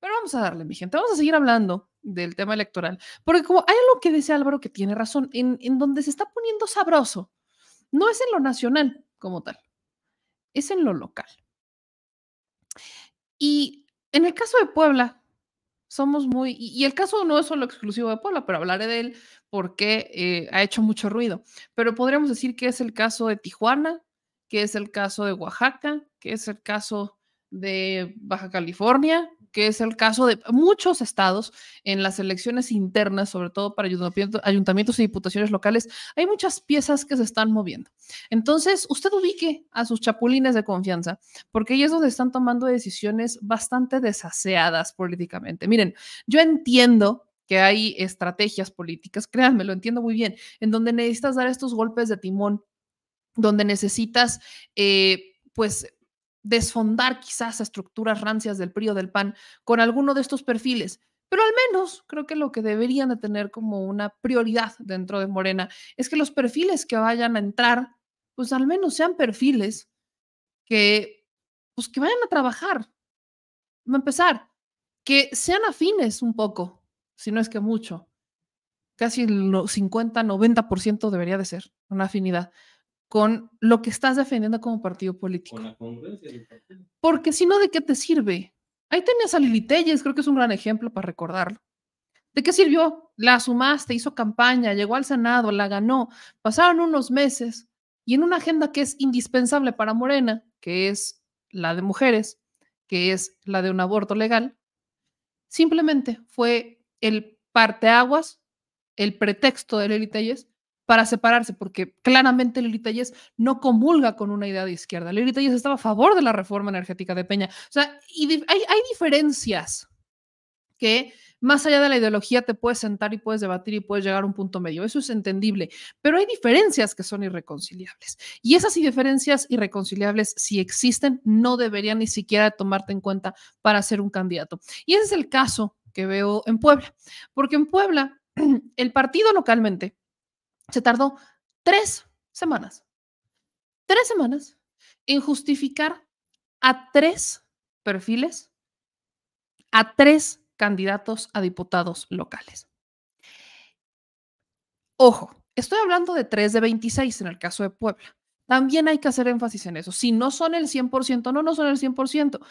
Pero vamos a darle, mi gente, vamos a seguir hablando del tema electoral, porque como hay algo que dice Álvaro que tiene razón, en, donde se está poniendo sabroso, no es en lo nacional como tal, es en lo local. Y en el caso de Puebla, somos muy, y, el caso no es solo exclusivo de Puebla, pero hablaré de él porque eh, ha hecho mucho ruido, pero podríamos decir que es el caso de Tijuana, que es el caso de Oaxaca, que es el caso de Baja California, que es el caso de muchos estados en las elecciones internas, sobre todo para ayuntamientos y diputaciones locales, hay muchas piezas que se están moviendo. Entonces, usted ubique a sus chapulines de confianza, porque ellos donde están tomando decisiones bastante desaseadas políticamente. Miren, yo entiendo que hay estrategias políticas, créanme, lo entiendo muy bien, en donde necesitas dar estos golpes de timón, donde necesitas, eh, pues, desfondar quizás estructuras rancias del PRI o del PAN con alguno de estos perfiles. Pero al menos creo que lo que deberían de tener como una prioridad dentro de Morena es que los perfiles que vayan a entrar, pues al menos sean perfiles que, pues que vayan a trabajar, a empezar, que sean afines un poco, si no es que mucho. Casi el 50, 90% debería de ser una afinidad con lo que estás defendiendo como partido político. Porque si no, ¿de qué te sirve? Ahí tenías a Lili creo que es un gran ejemplo para recordarlo. ¿De qué sirvió? La sumaste, hizo campaña, llegó al Senado, la ganó. Pasaron unos meses y en una agenda que es indispensable para Morena, que es la de mujeres, que es la de un aborto legal, simplemente fue el parteaguas, el pretexto de Lili para separarse, porque claramente Lili Yes no comulga con una idea de izquierda. Lili Yes estaba a favor de la reforma energética de Peña. O sea, y hay, hay diferencias que más allá de la ideología te puedes sentar y puedes debatir y puedes llegar a un punto medio. Eso es entendible, pero hay diferencias que son irreconciliables. Y esas diferencias irreconciliables, si existen, no deberían ni siquiera tomarte en cuenta para ser un candidato. Y ese es el caso que veo en Puebla, porque en Puebla el partido localmente se tardó tres semanas, tres semanas en justificar a tres perfiles, a tres candidatos a diputados locales. Ojo, estoy hablando de tres de 26 en el caso de Puebla. También hay que hacer énfasis en eso. Si no son el 100%, no, no son el 100%,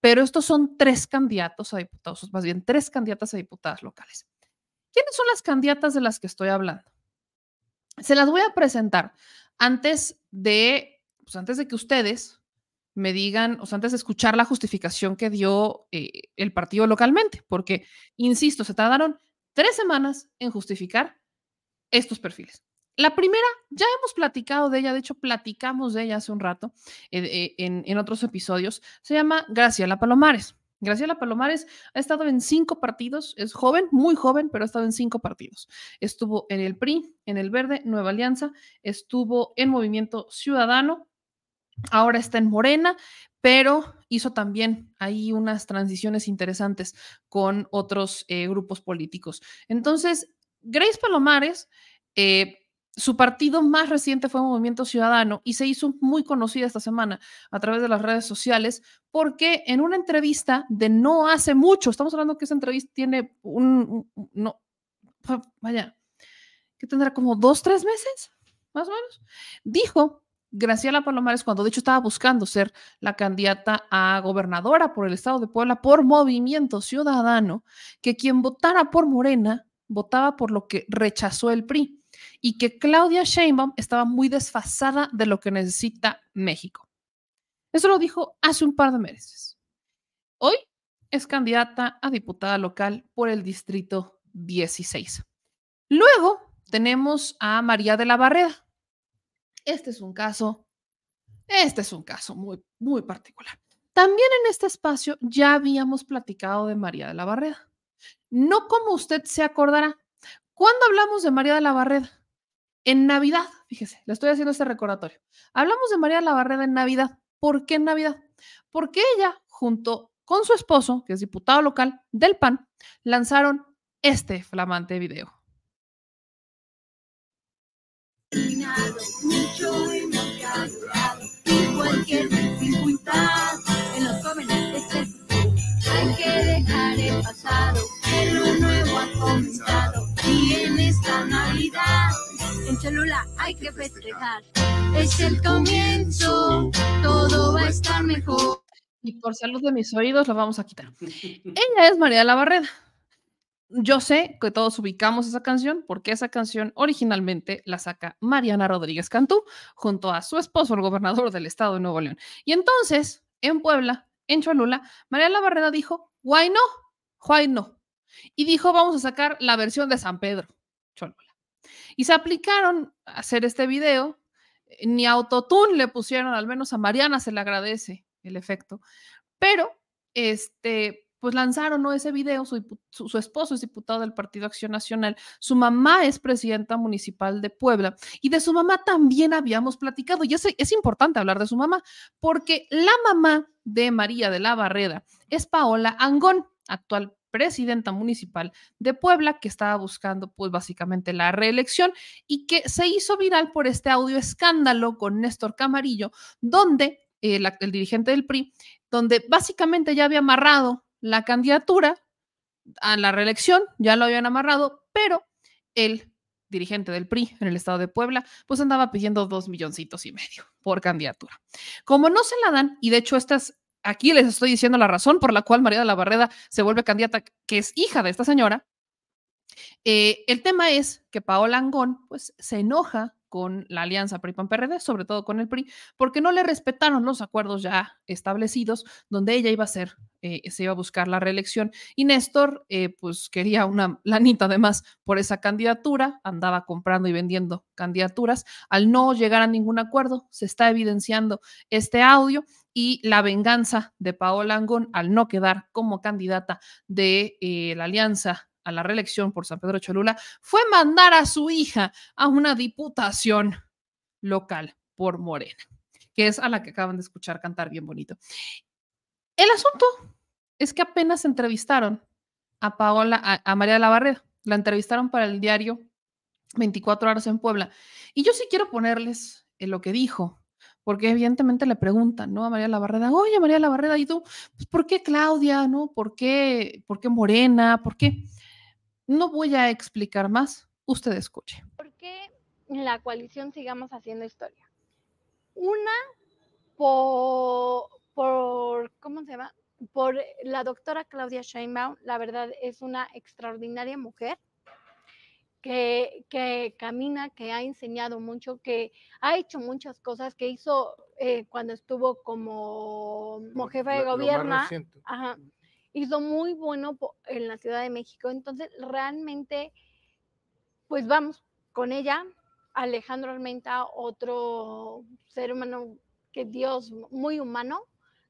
pero estos son tres candidatos a diputados, más bien tres candidatas a diputadas locales. ¿Quiénes son las candidatas de las que estoy hablando? Se las voy a presentar antes de, pues, antes de que ustedes me digan, o sea, antes de escuchar la justificación que dio eh, el partido localmente, porque, insisto, se tardaron tres semanas en justificar estos perfiles. La primera, ya hemos platicado de ella, de hecho platicamos de ella hace un rato eh, en otros episodios, se llama Graciela Palomares. Graciela Palomares ha estado en cinco partidos, es joven, muy joven, pero ha estado en cinco partidos. Estuvo en el PRI, en el Verde, Nueva Alianza, estuvo en Movimiento Ciudadano, ahora está en Morena, pero hizo también ahí unas transiciones interesantes con otros eh, grupos políticos. Entonces, Grace Palomares... Eh, su partido más reciente fue Movimiento Ciudadano y se hizo muy conocida esta semana a través de las redes sociales porque en una entrevista de no hace mucho, estamos hablando que esa entrevista tiene un, no, vaya, que tendrá como dos, tres meses, más o menos, dijo Graciela Palomares, cuando de hecho estaba buscando ser la candidata a gobernadora por el estado de Puebla por Movimiento Ciudadano, que quien votara por Morena votaba por lo que rechazó el PRI y que Claudia Sheinbaum estaba muy desfasada de lo que necesita México. Eso lo dijo hace un par de meses. Hoy es candidata a diputada local por el distrito 16. Luego tenemos a María de la Barrera. Este es un caso, este es un caso muy, muy particular. También en este espacio ya habíamos platicado de María de la Barrera. No como usted se acordará, ¿Cuándo hablamos de María de la Barrera? En Navidad, fíjese, le estoy haciendo este recordatorio. Hablamos de María Lavarreda en Navidad. ¿Por qué en Navidad? Porque ella, junto con su esposo, que es diputado local del PAN, lanzaron este flamante video. Hay que dejar el pasado, nuevo en esta Navidad en Cholula hay que festejar. Es el comienzo, todo va a estar mejor. Y por salud de mis oídos la vamos a quitar. Ella es María la Barreda Yo sé que todos ubicamos esa canción porque esa canción originalmente la saca Mariana Rodríguez Cantú junto a su esposo, el gobernador del estado de Nuevo León. Y entonces, en Puebla, en Cholula, María La Barrera dijo, why no, why no, y dijo, vamos a sacar la versión de San Pedro, Cholula. Y se aplicaron a hacer este video, eh, ni autotune le pusieron, al menos a Mariana se le agradece el efecto, pero este, pues lanzaron ese video, su, esposo es diputado del Partido Acción Nacional, su mamá es presidenta municipal de Puebla y de su mamá también habíamos platicado y es, es importante hablar de su mamá porque la mamá de María de la Barreda es Paola Angón, actual presidenta municipal de Puebla, que estaba buscando pues básicamente la reelección y que se hizo viral por este audio escándalo con Néstor Camarillo, donde eh, el dirigente del PRI, donde básicamente ya había amarrado la candidatura a la reelección, ya lo habían amarrado, pero el dirigente del PRI en el estado de Puebla, pues andaba pidiendo dos milloncitos y medio por candidatura. Como no se la dan, y de hecho estas aquí les estoy diciendo la razón por la cual María de la Barrera se vuelve candidata, que es hija de esta señora. Eh, el tema es que Paola Angón pues, se enoja con la alianza PRI-PAN-PRD, sobre todo con el PRI, porque no le respetaron los acuerdos ya establecidos donde ella iba a ser, eh, se iba a buscar la reelección. Y Néstor, eh, pues quería una lanita además por esa candidatura, andaba comprando y vendiendo candidaturas. Al no llegar a ningún acuerdo, se está evidenciando este audio y la venganza de Paola Angón al no quedar como candidata de eh, la alianza a la reelección por San Pedro Cholula fue mandar a su hija a una diputación local por Morena, que es a la que acaban de escuchar cantar bien bonito. El asunto es que apenas entrevistaron a Paola, a, María de la Barrera, la entrevistaron para el diario 24 horas en Puebla. Y yo sí quiero ponerles en eh, lo que dijo, porque evidentemente le preguntan, ¿no? A María Barrera, oye María Lavarrera, ¿y tú? Pues, ¿Por qué Claudia, no? ¿Por qué, por qué Morena? ¿Por qué? No voy a explicar más, usted escuche. ¿Por qué en la coalición sigamos haciendo historia? Una, por, por ¿cómo se llama? Por la doctora Claudia Sheinbaum, la verdad es una extraordinaria mujer. Que, que, camina, que ha enseñado mucho, que ha hecho muchas cosas, que hizo eh, cuando estuvo como, jefa jefe de gobierno, hizo muy bueno en la Ciudad de México. Entonces, realmente, pues vamos con ella. Alejandro Armenta, otro ser humano que Dios, muy humano,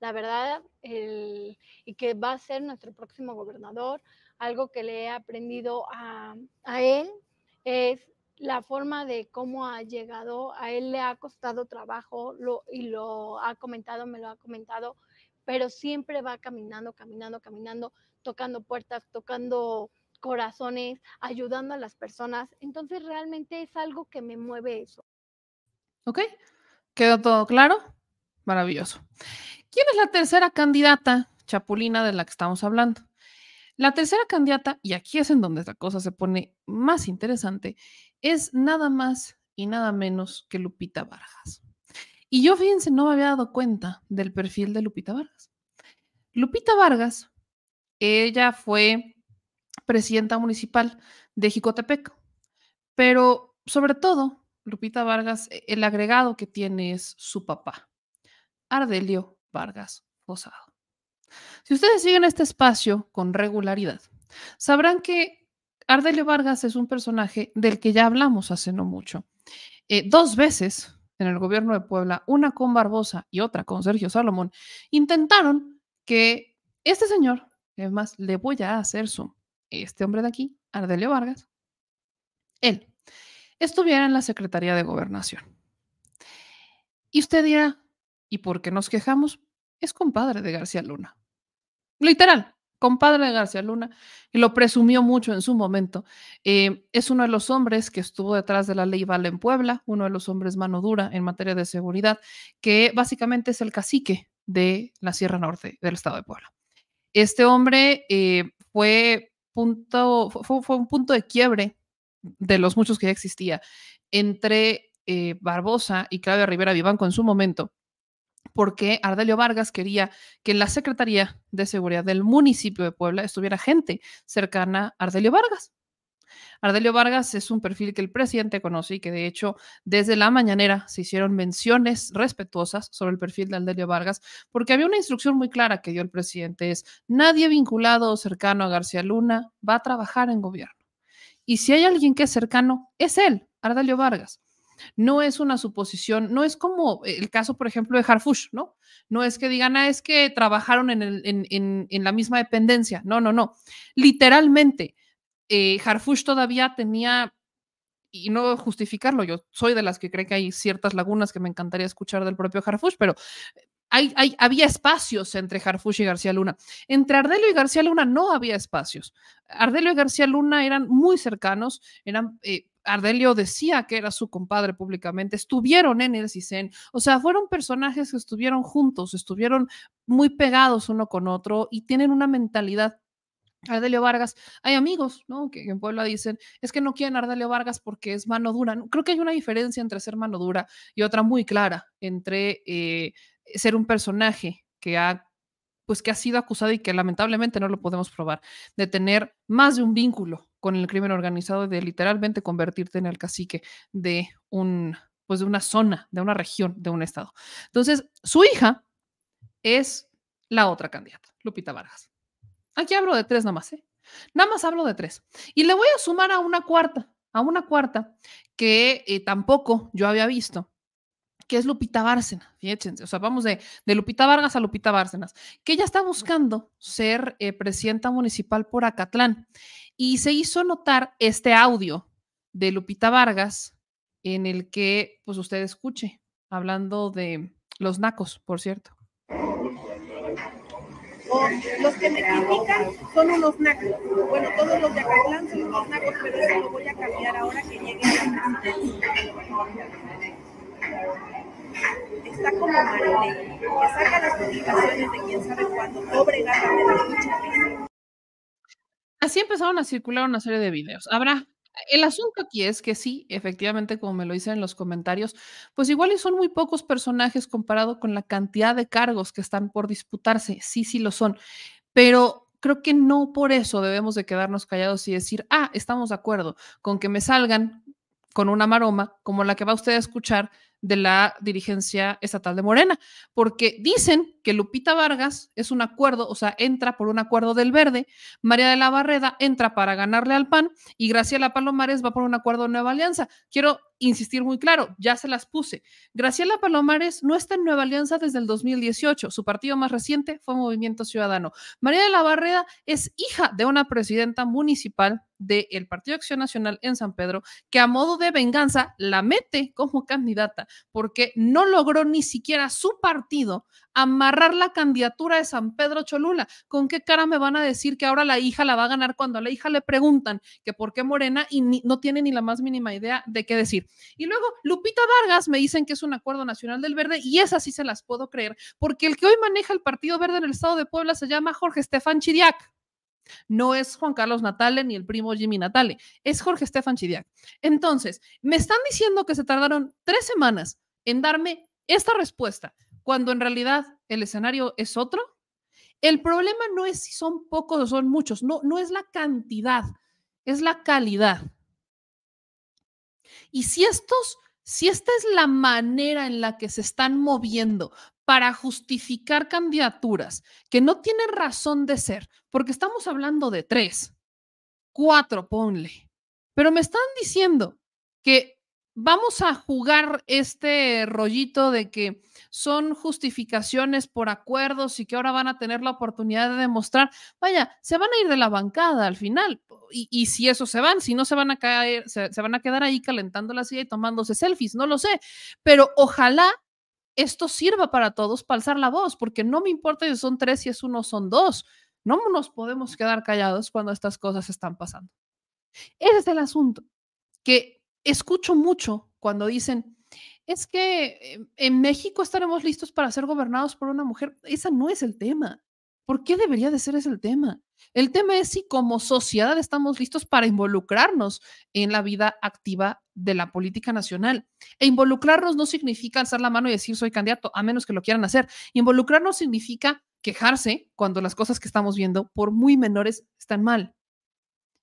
la verdad, el, y que va a ser nuestro próximo gobernador. Algo que le he aprendido a, a él es la forma de cómo ha llegado, a él le ha costado trabajo lo, y lo ha comentado, me lo ha comentado, pero siempre va caminando, caminando, caminando, tocando puertas, tocando corazones, ayudando a las personas. Entonces realmente es algo que me mueve eso. ¿Ok? ¿Quedó todo claro? Maravilloso. ¿Quién es la tercera candidata, Chapulina, de la que estamos hablando? La tercera candidata, y aquí es en donde esta cosa se pone más interesante, es nada más y nada menos que Lupita Vargas. Y yo, fíjense, no me había dado cuenta del perfil de Lupita Vargas. Lupita Vargas, ella fue presidenta municipal de Jicotepec, pero sobre todo, Lupita Vargas, e, el agregado que tiene es su papá, Ardelio Vargas Posado. Si ustedes siguen este espacio con regularidad, sabrán que Ardelio Vargas es un personaje del que ya hablamos hace no mucho. Eh, dos veces en el gobierno de Puebla, una con Barbosa y otra con Sergio Salomón, intentaron que este señor, es más, le voy a hacer su este hombre de aquí, Ardelio Vargas, él, estuviera en la Secretaría de Gobernación. Y usted dirá, ¿y por qué nos quejamos? Es compadre de García Luna. Literal, compadre de García Luna, y lo presumió mucho en su momento. Eh, es uno de los hombres que estuvo detrás de la ley Vale en Puebla, uno de los hombres mano dura en materia de seguridad, que básicamente es el cacique de la Sierra Norte del estado de Puebla. Este hombre eh, fue, punto, fue, un punto de quiebre de los muchos que ya existía entre eh, Barbosa y Claudia Rivera Vivanco en su momento porque Ardelio Vargas quería que en la Secretaría de Seguridad del municipio de Puebla estuviera gente cercana a Ardelio Vargas. Ardelio Vargas es un perfil que el presidente conoce y que de hecho desde la mañanera se hicieron menciones respetuosas sobre el perfil de Ardelio Vargas porque había una instrucción muy clara que dio el presidente es nadie vinculado o cercano a García Luna va a trabajar en gobierno. Y si hay alguien que es cercano, es él, Ardelio Vargas. No es una suposición, no es como el caso, por ejemplo, de Harfush, ¿no? No es que digan, ah, es que trabajaron en, en, la misma dependencia. No, no, no. Literalmente, eh, Harfush todavía tenía, y no justificarlo, yo soy de las que cree que hay ciertas lagunas que me encantaría escuchar del propio Harfush, pero hay, hay, había espacios entre Harfush y García Luna. Entre Ardelio y García Luna no había espacios. Ardelio y García Luna eran muy cercanos, eran eh, Ardelio decía que era su compadre públicamente, estuvieron en el CISEN, o sea, fueron personajes que estuvieron juntos, estuvieron muy pegados uno con otro y tienen una mentalidad Ardelio Vargas, hay amigos, ¿no? Que en Puebla dicen, es que no quieren Ardelio Vargas porque es mano dura. Creo que hay una diferencia entre ser mano dura y otra muy clara, entre eh, ser un personaje que ha, pues que ha sido acusado y que lamentablemente no lo podemos probar, de tener más de un vínculo con el crimen organizado de literalmente convertirte en el cacique de un pues de una zona, de una región, de un estado. Entonces, su hija es la otra candidata, Lupita Vargas. Aquí hablo de tres nomás, ¿eh? Nada más hablo de tres. Y le voy a sumar a una cuarta, a una cuarta que eh, tampoco yo había visto, que es Lupita Bárcenas. Fíjense, o sea, vamos de, de, Lupita Vargas a Lupita Bárcenas, que ella está buscando ser eh, presidenta municipal por Acatlán. Y se hizo notar este audio de Lupita Vargas en el que pues usted escuche, hablando de los nacos, por cierto. Los que me critican son unos nacos. Bueno, todos los de Acatlán son unos nacos, pero eso lo voy a cambiar ahora que llegue a la Está como Marley, que saca las publicaciones de quién sabe cuándo. Pobre gata, me da mucha Así empezaron a circular una serie de videos. Habrá. El asunto aquí es que sí, efectivamente, como me lo dicen en los comentarios, pues igual y son muy pocos personajes comparado con la cantidad de cargos que están por disputarse. Sí, sí lo son. Pero creo que no por eso debemos de quedarnos callados y decir, ah, estamos de acuerdo con que me salgan con una maroma como la que va usted a escuchar de la dirigencia estatal de Morena, porque dicen que Lupita Vargas es un acuerdo, o sea, entra por un acuerdo del verde, María de la Barreda entra para ganarle al PAN y Graciela Palomares va por un acuerdo de Nueva Alianza. Quiero insistir muy claro, ya se las puse. Graciela Palomares no está en Nueva Alianza desde el 2018. Su partido más reciente fue Movimiento Ciudadano. María de la Barreda es hija de una presidenta municipal del de Partido Acción Nacional en San Pedro, que a modo de venganza la mete como candidata, porque no logró ni siquiera su partido amarrar la candidatura de San Pedro Cholula. ¿Con qué cara me van a decir que ahora la hija la va a ganar cuando a la hija le preguntan que por qué Morena y no tiene ni la más mínima idea de qué decir? Y luego Lupita Vargas me dicen que es un acuerdo nacional del verde y es sí se las puedo creer, porque el que hoy maneja el Partido Verde en el estado de Puebla se llama Jorge Estefan Chidiac. No es Juan Carlos Natale ni el primo Jimmy Natale, es Jorge Estefan Chidiac. Entonces, me están diciendo que se tardaron tres semanas en darme esta respuesta, cuando en realidad el escenario es otro. El problema no es si son pocos o son muchos, no, no es la cantidad, es la calidad. Y si estos, si esta es la manera en la que se están moviendo para justificar candidaturas que no tienen razón de ser, porque estamos hablando de tres, cuatro, ponle, pero me están diciendo que vamos a jugar este rollito de que son justificaciones por acuerdos y que ahora van a tener la oportunidad de demostrar, vaya, se van a ir de la bancada al final. Y, si eso se van, si no se van a caer, se, van a quedar ahí calentando la silla y tomándose selfies, no lo sé. Pero ojalá esto sirva para todos para alzar la voz, porque no me importa si son tres, si es uno, son dos. No nos podemos quedar callados cuando estas cosas están pasando. Ese es el asunto, que escucho mucho cuando dicen, es que em, en México estaremos listos para ser gobernados por una mujer. Ese no es el tema. ¿Por qué debería de ser ese el tema? El tema es si como sociedad estamos listos para involucrarnos en la vida activa de la política nacional. E involucrarnos no significa alzar la mano y decir soy candidato, a menos que lo quieran hacer. Involucrarnos significa quejarse cuando las cosas que estamos viendo, por muy menores, están mal.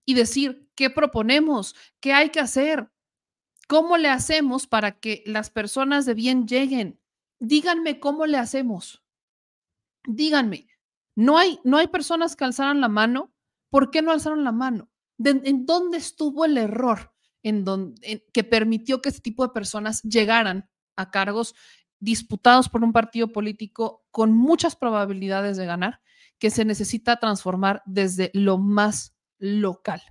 Y decir, ¿qué proponemos? ¿Qué hay que hacer? ¿Cómo le hacemos para que las personas de bien lleguen? Díganme cómo le hacemos. Díganme, no hay, no hay personas que alzaran la mano. ¿Por qué no alzaron la mano? ¿En dónde estuvo el error en que permitió que este tipo de personas llegaran a cargos disputados por un partido político con muchas probabilidades de ganar, que se necesita transformar desde lo más local?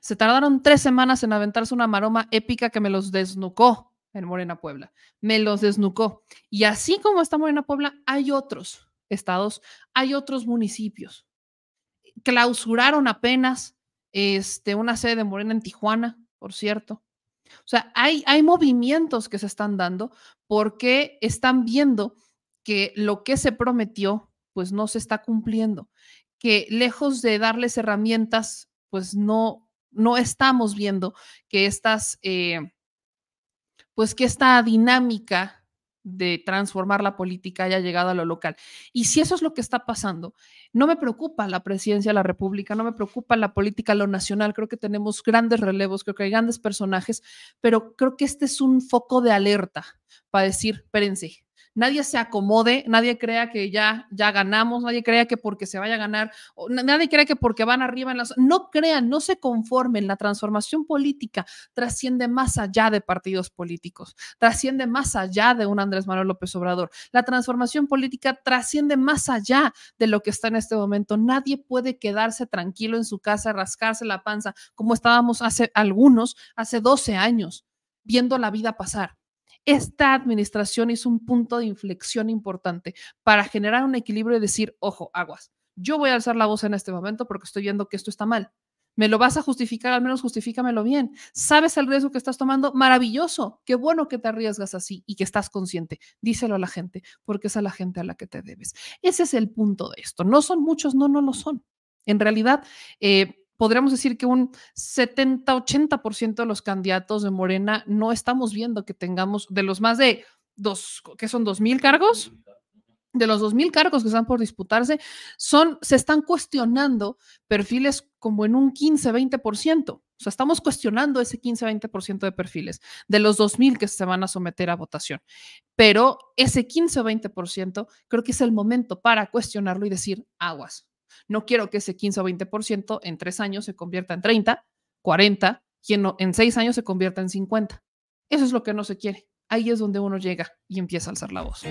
Se tardaron tres semanas en aventarse una maroma épica que me los desnucó en Morena Puebla. Me los desnucó. Y así como está Morena Puebla, hay otros estados, hay otros municipios. Clausuraron apenas este, una sede de Morena en Tijuana, por cierto. O sea, hay, hay movimientos que se están dando porque están viendo que lo que se prometió, pues no se está cumpliendo, que lejos de darles herramientas, pues no no estamos viendo que estas, eh, pues que esta dinámica de transformar la política haya llegado a lo local. Y si eso es lo que está pasando, no me preocupa la presidencia de la República, no me preocupa la política, lo nacional, creo que tenemos grandes relevos, creo que hay grandes personajes, pero creo que este es un foco de alerta para decir, espérense, nadie se acomode, nadie crea que ya, ya ganamos, nadie crea que porque se vaya a ganar, nadie crea que porque van arriba en las... No crean, no se conformen, la transformación política trasciende más allá de partidos políticos, trasciende más allá de un Andrés Manuel López Obrador, la transformación política trasciende más allá de lo que está en este momento. Nadie puede quedarse tranquilo en su casa, rascarse la panza, como estábamos hace algunos, hace 12 años, viendo la vida pasar esta administración hizo un punto de inflexión importante para generar un equilibrio y decir, ojo, aguas, yo voy a alzar la voz en este momento porque estoy viendo que esto está mal. ¿Me lo vas a justificar? Al menos justifícamelo bien. ¿Sabes el riesgo que estás tomando? Maravilloso. Qué bueno que te arriesgas así y que estás consciente. Díselo a la gente, porque es a la gente a la que te debes. Ese es el punto de esto. No son muchos, no, no lo son. En realidad, eh, podríamos decir que un 70-80% de los candidatos de Morena no estamos viendo que tengamos de los más de dos, que son dos mil cargos, de los mil cargos que están por disputarse, son, se están cuestionando perfiles como en un 15-20%. O sea, estamos cuestionando ese 15-20% de perfiles de los 2.000 que se van a someter a votación. Pero ese 15-20% creo que es el momento para cuestionarlo y decir, aguas, no quiero que ese 15 o 20% en tres años se convierta en 30, 40 quien en, en seis años se convierta en 50. Eso es lo que no se quiere. Ahí es donde uno llega y empieza a alzar la voz.